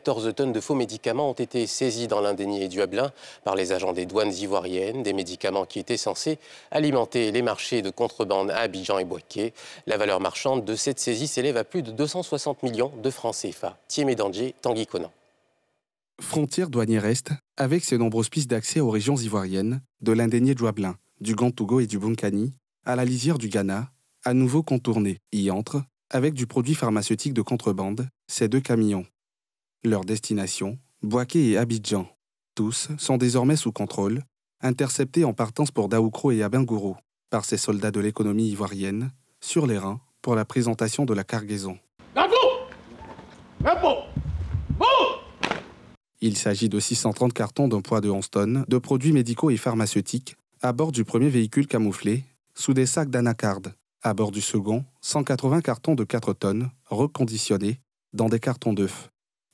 14 tonnes de faux médicaments ont été saisies dans l'indénié et du Hablin par les agents des douanes ivoiriennes, des médicaments qui étaient censés alimenter les marchés de contrebande à Abidjan et Boaké. La valeur marchande de cette saisie s'élève à plus de 260 millions de francs CFA. Thierry Médandier, Tanguy Conan. Frontière douanière Est, avec ses nombreuses pistes d'accès aux régions ivoiriennes, de l'indénié et du Hablin, du Gantougo et du Bunkani, à la lisière du Ghana, à nouveau contournée, y entre, avec du produit pharmaceutique de contrebande, ces deux camions, leur destination, Boaké et Abidjan. Tous sont désormais sous contrôle, interceptés en partance pour Daoukro et Abengourou par ces soldats de l'économie ivoirienne sur les reins pour la présentation de la cargaison. Il s'agit de 630 cartons d'un poids de 11 tonnes de produits médicaux et pharmaceutiques à bord du premier véhicule camouflé sous des sacs d'anacarde. À bord du second, 180 cartons de 4 tonnes reconditionnés dans des cartons d'œufs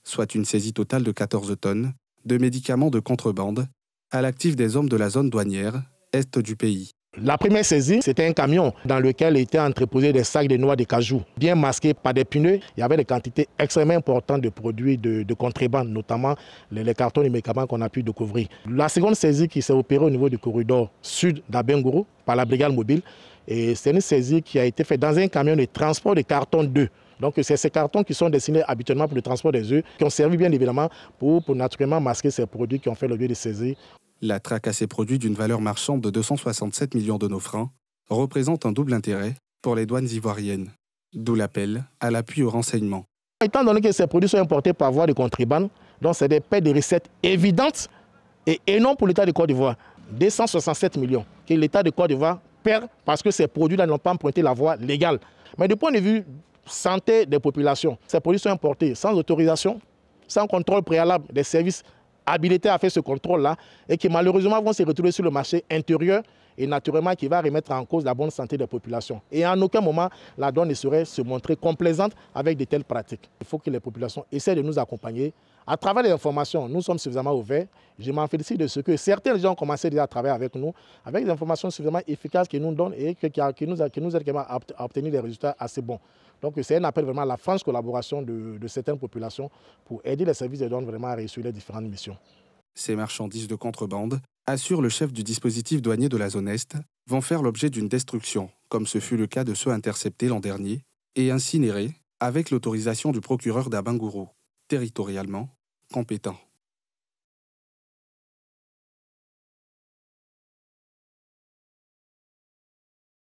soit une saisie totale de 14 tonnes, de médicaments de contrebande, à l'actif des hommes de la zone douanière, est du pays, la première saisie, c'était un camion dans lequel étaient entreposés des sacs de noix de cajou, bien masqués par des pneus. Il y avait des quantités extrêmement importantes de produits de, contrebande, notamment les, cartons de médicaments qu'on a pu découvrir. La seconde saisie qui s'est opérée au niveau du corridor sud d'Abengourou par la brigade mobile, et c'est une saisie qui a été faite dans un camion de transport de cartons 2. Donc c'est ces cartons qui sont destinés habituellement pour le transport des œufs, qui ont servi bien évidemment pour, naturellement masquer ces produits qui ont fait l'objet de saisie. La traque à ces produits d'une valeur marchande de 267 millions de nos francs représente un double intérêt pour les douanes ivoiriennes, d'où l'appel à l'appui au renseignement. Étant donné que ces produits sont importés par voie de contrebande, donc c'est des pertes de recettes évidentes et énormes pour l'État de Côte d'Ivoire. 267 millions que l'État de Côte d'Ivoire perd parce que ces produits-là n'ont pas emprunté la voie légale. Mais du point de vue santé des populations, ces produits sont importés sans autorisation, sans contrôle préalable des services habilités à faire ce contrôle-là et qui malheureusement vont se retrouver sur le marché intérieur et naturellement qui va remettre en cause la bonne santé des populations. Et en aucun moment, la douane ne saurait se montrer complaisante avec de telles pratiques. Il faut que les populations essaient de nous accompagner à travers les informations, nous sommes suffisamment ouverts. Je m'en félicite de ce que certains gens ont commencé déjà à travailler avec nous, avec des informations suffisamment efficaces qui nous donnent et qui, nous, nous aident à obtenir des résultats assez bons. Donc euh, c'est un appel vraiment à la franche collaboration de, certaines populations pour aider les services de douane vraiment à réussir les différentes missions. Ces marchandises de contrebande, assure le chef du dispositif douanier de la zone Est, vont faire l'objet d'une destruction, comme ce fut le cas de ceux interceptés l'an dernier, et incinérés, avec l'autorisation du procureur d'Abangourou. Territorialement, compétent.